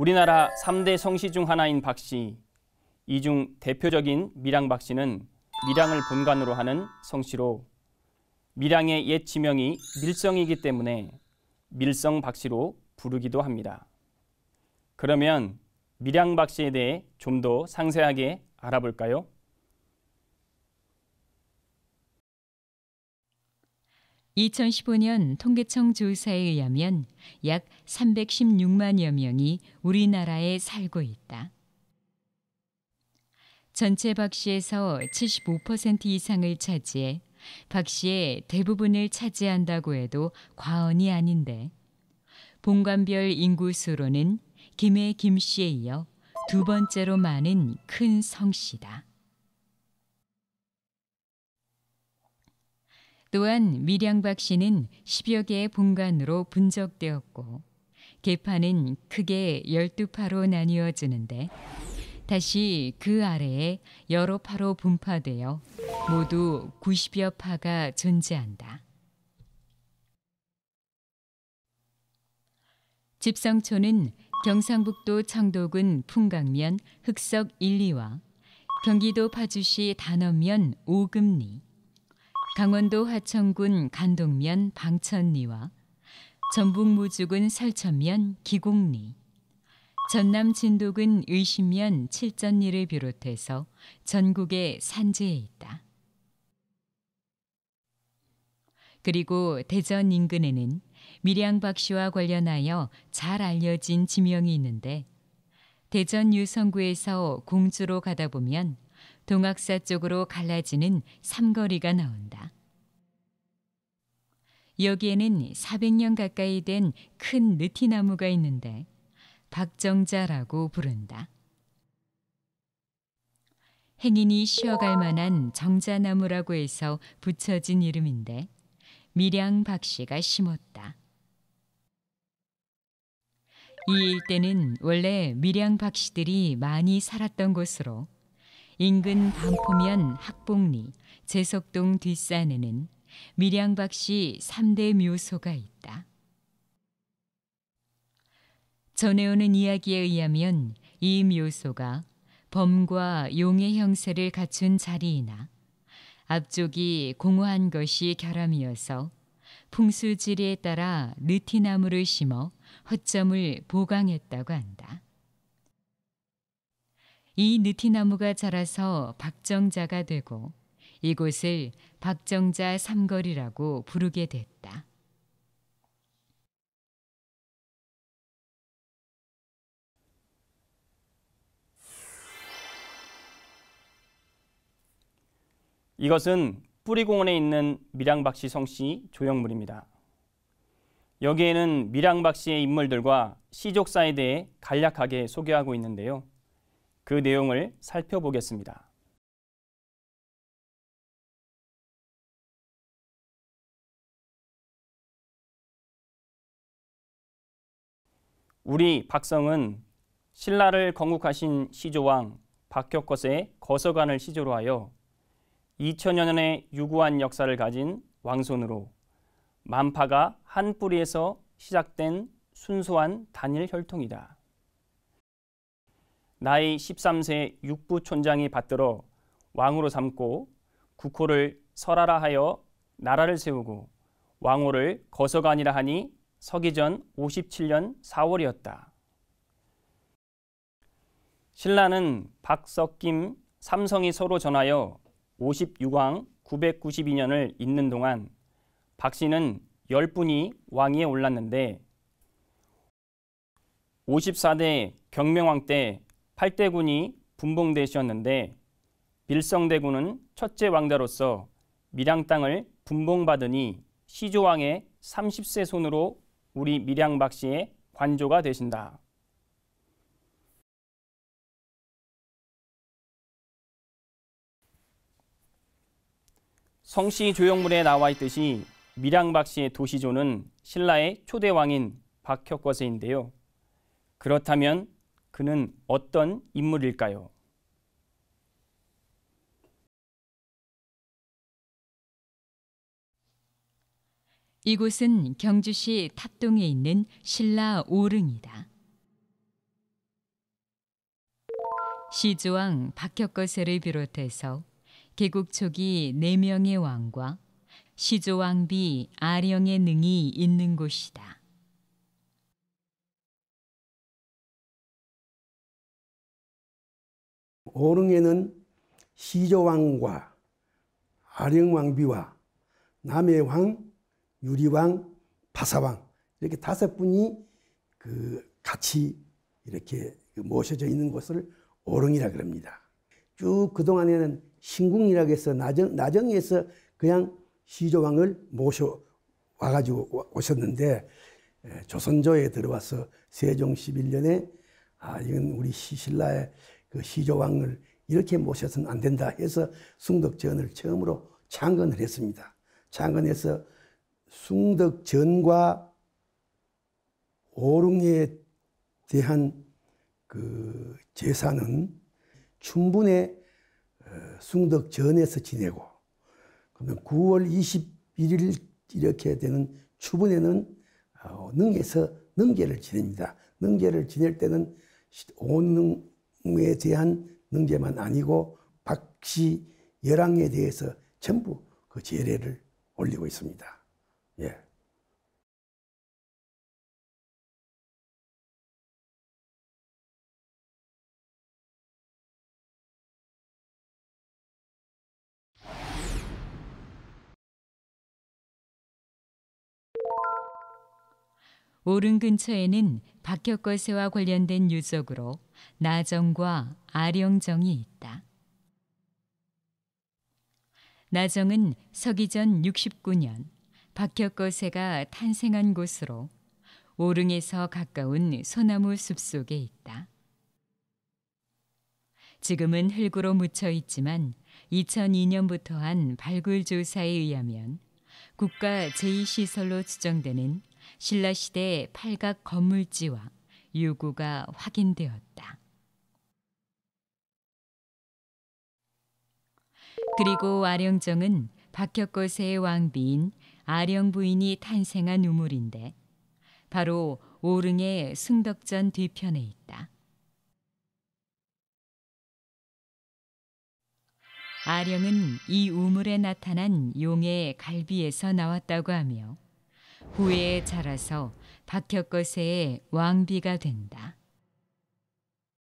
우리나라 3대 성씨 중 하나인 박씨, 이 중 대표적인 밀양 박씨는 밀양을 본관으로 하는 성씨로 밀양의 옛 지명이 밀성이기 때문에 밀성 박씨로 부르기도 합니다. 그러면 밀양 박씨에 대해 좀 더 상세하게 알아볼까요? 2015년 통계청 조사에 의하면 약 316만여 명이 우리나라에 살고 있다. 전체 박씨에서 75% 이상을 차지해 박씨의 대부분을 차지한다고 해도 과언이 아닌데 본관별 인구수로는 김해 김씨에 이어 두 번째로 많은 큰 성씨다. 또한 밀양박 씨는 10여 개의 본관으로 분적되었고 계파는 크게 12파로 나뉘어지는데 다시 그 아래에 여러 파로 분파되어 모두 90여 파가 존재한다. 집성초는 경상북도 청도군 풍강면 흑석 1, 2와 경기도 파주시 단원면 오금리 강원도 화천군 간동면 방천리와 전북 무주군 설천면 기곡리, 전남 진도군 의심면 칠전리를 비롯해서 전국의 산지에 있다. 그리고 대전 인근에는 밀양 박씨와 관련하여 잘 알려진 지명이 있는데 대전 유성구에서 공주로 가다 보면 동학사 쪽으로 갈라지는 삼거리가 나온다. 여기에는 400년 가까이 된 큰 느티나무가 있는데 박정자라고 부른다. 행인이 쉬어갈 만한 정자나무라고 해서 붙여진 이름인데 밀양 박씨가 심었다. 이 일대는 원래 밀양 박씨들이 많이 살았던 곳으로 인근 반포면 학봉리 제석동 뒷산에는 밀양박씨 3대 묘소가 있다. 전해오는 이야기에 의하면 이 묘소가 범과 용의 형세를 갖춘 자리이나 앞쪽이 공허한 것이 결함이어서 풍수지리에 따라 느티나무를 심어 허점을 보강했다고 한다. 이 느티나무가 자라서 박정자가 되고 이곳을 박정자 삼거리라고 부르게 됐다. 이것은 뿌리공원에 있는 미량박씨 성씨 조형물입니다. 여기에는 미량박씨의 인물들과 시족사에 대해 간략하게 소개하고 있는데요. 그 내용을 살펴보겠습니다. 우리 박성은 신라를 건국하신 시조왕 박혁것의 거서관을 시조로 하여 2 0 0 0 년의 유구한 역사를 가진 왕손으로 만파가 한 뿌리에서 시작된 순수한 단일 혈통이다. 나이 13세 육부촌장이 받들어 왕으로 삼고 국호를 설하라 하여 나라를 세우고 왕호를 거서간이라 하니 서기전 57년 4월이었다. 신라는 박석김 삼성이 서로 전하여 56왕 992년을 잇는 동안 박씨는 10분이 왕위에 올랐는데 54대 경명왕 때 8대군이 분봉되시었는데 밀성대군은 첫째 왕자로서 밀양 땅을 분봉받으니 시조왕의 30세 손으로 우리 밀양 박씨의 관조가 되신다. 성씨 조형물에 나와 있듯이 밀양 박씨의 도시조는 신라의 초대 왕인 박혁거세인데요. 그렇다면 그는 어떤 인물일까요? 이곳은 경주시 탑동에 있는 신라 오릉이다. 시조왕 박혁거세를 비롯해서 개국 초기 4명의 왕과 시조왕비 아령의 능이 있는 곳이다. 오릉에는 시조왕과 아령왕비와 남해왕, 유리왕, 파사왕 이렇게 다섯 분이 그 같이 이렇게 그 모셔져 있는 곳을 오릉이라 그럽니다. 쭉 그동안에는 신궁이라고 해서 나정, 나정에서 그냥 시조왕을 모셔 와가지고 오셨는데 조선조에 들어와서 세종 11년에 아 이건 우리 시 신라의 그 시조왕을 이렇게 모셔서는 안 된다 해서 숭덕전을 처음으로 창건을 했습니다. 창건해서 숭덕전과 오릉에 대한 그 제사는 충분히 어, 숭덕전에서 지내고 그러면 9월 21일 이렇게 되는 추분에는 어, 능에서 능계를 지냅니다. 능계를 지낼 때는 온능 무에 대한 능죄만 아니고 박씨 열왕에 대해서 전부 그 제례를 올리고 있습니다. 예. 오른 근처에는 박혁거세와 관련된 유적으로 나정과 아령정이 있다. 나정은 서기전 69년 박혁거세가 탄생한 곳으로 오릉에서 가까운 소나무 숲속에 있다. 지금은 흙으로 묻혀 있지만 2002년부터 한 발굴 조사에 의하면 국가 제2시설로 지정되는 신라시대 팔각 건물지와 유구가 확인되었다. 그리고 아령정은 박혁거세의 왕비인 아령 부인이 탄생한 우물인데 바로 오릉의 승덕전 뒤편에 있다. 아령은 이 우물에 나타난 용의 갈비에서 나왔다고 하며 후에 자라서 박혁것세의 왕비가 된다.